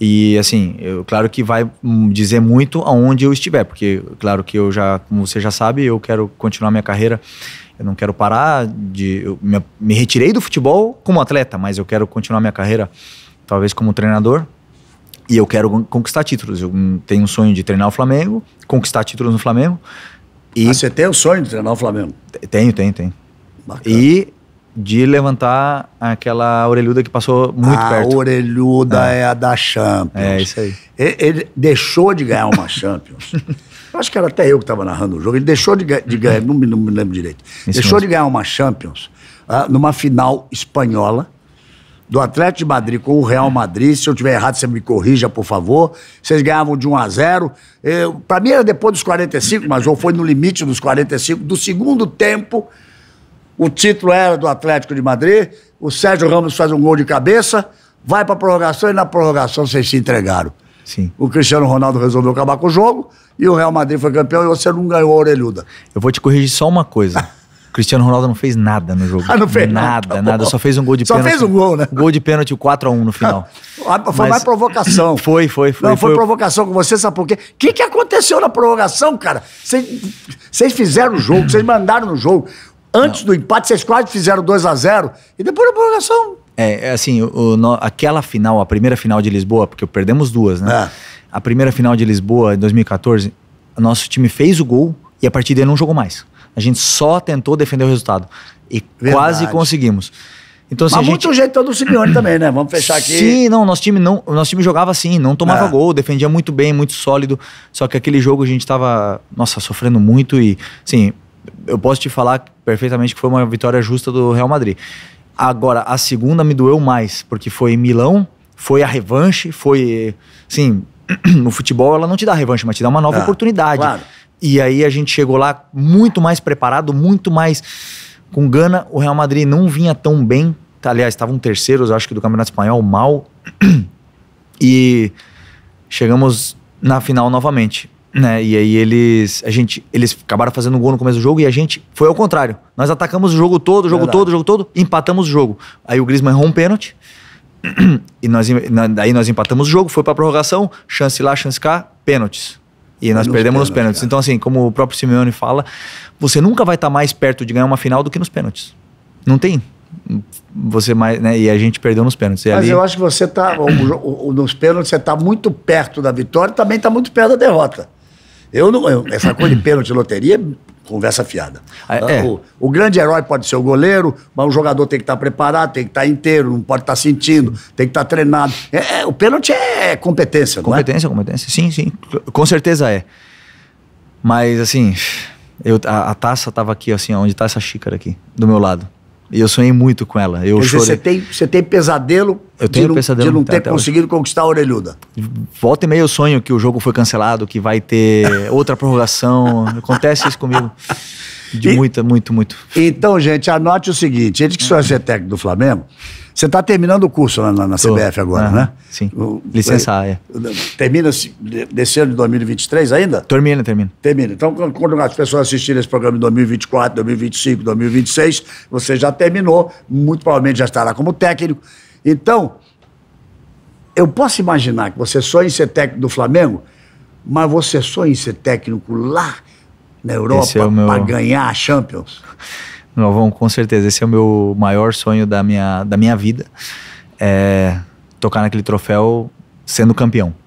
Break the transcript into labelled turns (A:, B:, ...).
A: E assim, eu, claro que vai dizer muito aonde eu estiver, porque claro que eu já, como você já sabe, eu quero continuar minha carreira. Eu não quero parar de eu me, me retirei do futebol como atleta, mas eu quero continuar minha carreira talvez como treinador. E eu quero conquistar títulos. Eu hum, tenho um sonho de treinar o Flamengo, conquistar títulos no Flamengo. E ah, você tem o sonho de treinar o Flamengo? Tenho, tenho, tenho. Bacana. E de levantar aquela orelhuda que passou muito a perto. A orelhuda é. é. a da Champions.
B: É isso aí. Ele, ele deixou de ganhar uma Champions. acho que era até eu que estava narrando o jogo. Ele deixou de, de ganhar, não me, não me, lembro direito. Isso deixou mesmo. de ganhar uma Champions ah, numa final espanhola do Atlético de Madrid com o Real Madrid. Se eu tiver errado, você me corrija, por favor. Vocês ganhavam de 1 a 0. Para mim era depois dos 45, mas ou foi no limite dos 45 do segundo tempo o título era do Atlético de Madrid, o Sérgio Ramos faz um gol de cabeça, vai para a prorrogação e na prorrogação vocês se entregaram. Sim. O Cristiano Ronaldo resolveu acabar com o jogo e o Real Madrid foi campeão e você não ganhou a orelhuda. Eu vou te corrigir só uma coisa. Cristiano Ronaldo não fez nada no jogo. Ah, não fez nada. Nada, tá nada. Só
A: fez um gol de só pênalti. Só fez um gol, né? Gol de pênalti, 4x1 no final.
B: Ah, foi Mas... mais provocação. Foi, foi, foi. Não, foi, foi provocação com você, sabe por quê? O que, que aconteceu na prorrogação, cara? Vocês fizeram o jogo, vocês mandaram no jogo. Antes não. do empate, vocês quase fizeram 2 a 0 e depois da prorrogação.
A: É, é assim, o, aquela final, a primeira final de Lisboa, porque perdemos duas, né? É. A primeira final de Lisboa, em 2014, nosso time fez o gol e a partir dele não jogou mais. A gente só tentou defender o resultado. E Verdade. quase conseguimos. Então, assim, Mas gente... muito jeito do Simeone também,
B: né? Vamos fechar aqui. Sim,
A: não, nosso time não, nosso time jogava assim, não tomava é. gol, defendia muito bem, muito sólido. Só que aquele jogo a gente tava, nossa, sofrendo muito e, assim, eu posso te falar perfeitamente que foi uma vitória justa do Real Madrid. Agora, a segunda me doeu mais, porque foi Milão, foi a revanche, foi. Sim, no futebol ela não te dá revanche, mas te dá uma nova ah, oportunidade. Claro. E aí a gente chegou lá muito mais preparado, muito mais. Com Gana, o Real Madrid não vinha tão bem. Aliás, estavam terceiros, acho que, do Campeonato Espanhol, mal. E chegamos na final novamente. Né? E aí eles, a gente, eles acabaram fazendo um gol no começo do jogo e a gente foi ao contrário. Nós atacamos o jogo todo, o jogo Verdade. todo, o jogo todo, empatamos o jogo. Aí o Griezmann errou um pênalti. E nós, aí nós empatamos o jogo, foi pra prorrogação, chance lá, chance cá, pênaltis. E nós nos perdemos pênaltis, nos pênaltis. Cara. Então, assim, como o próprio Simeone fala, você nunca vai estar tá mais perto de ganhar uma final do que nos pênaltis. Não tem. Você mais, né? E a gente perdeu nos pênaltis. E Mas ali... eu
B: acho que você tá. O, o, nos pênaltis, você tá muito perto da vitória e também tá muito perto da derrota. Eu não, eu, essa coisa de pênalti loteria é conversa fiada. Ah, ah, é. O, o, grande herói pode ser o goleiro, mas o jogador tem que estar tá preparado, tem que estar tá inteiro, não pode estar tá sentindo, tem que estar treinado. É, é, o pênalti é competência, competência, não é?
A: Competência, competência. Sim, sim. Com certeza é. Mas, assim, eu, a, a taça estava aqui, assim, onde está essa xícara aqui, do meu lado. E eu sonhei muito com ela. Eu Quer chorei. Dizer, você,
B: tem, você tem pesadelo, eu tenho de, pesadelo de não ter conseguido hoje. conquistar a orelhuda.
A: Volta e meia eu sonho que o jogo foi cancelado, que vai ter outra prorrogação.
B: Acontece isso comigo. De e, muita, muito, muito. Então, gente, anote o seguinte: ele que só ser técnico do Flamengo, você está terminando o curso na, na, na CBF agora, ah, né? Sim. O,
A: Licença área.
B: É. Termina desse ano de 2023 ainda? Termina, termina. Termina. Então, quando, quando as pessoas assistirem esse programa em 2024, 2025, 2026, você já terminou, muito provavelmente já estará como técnico. Então, eu posso imaginar que você sonha em ser técnico do Flamengo, mas você sonha em ser técnico lá na Europa é meu... para ganhar a Champions?
A: Novão, com certeza. Esse é o meu maior sonho da minha, da minha vida. É tocar naquele troféu sendo campeão.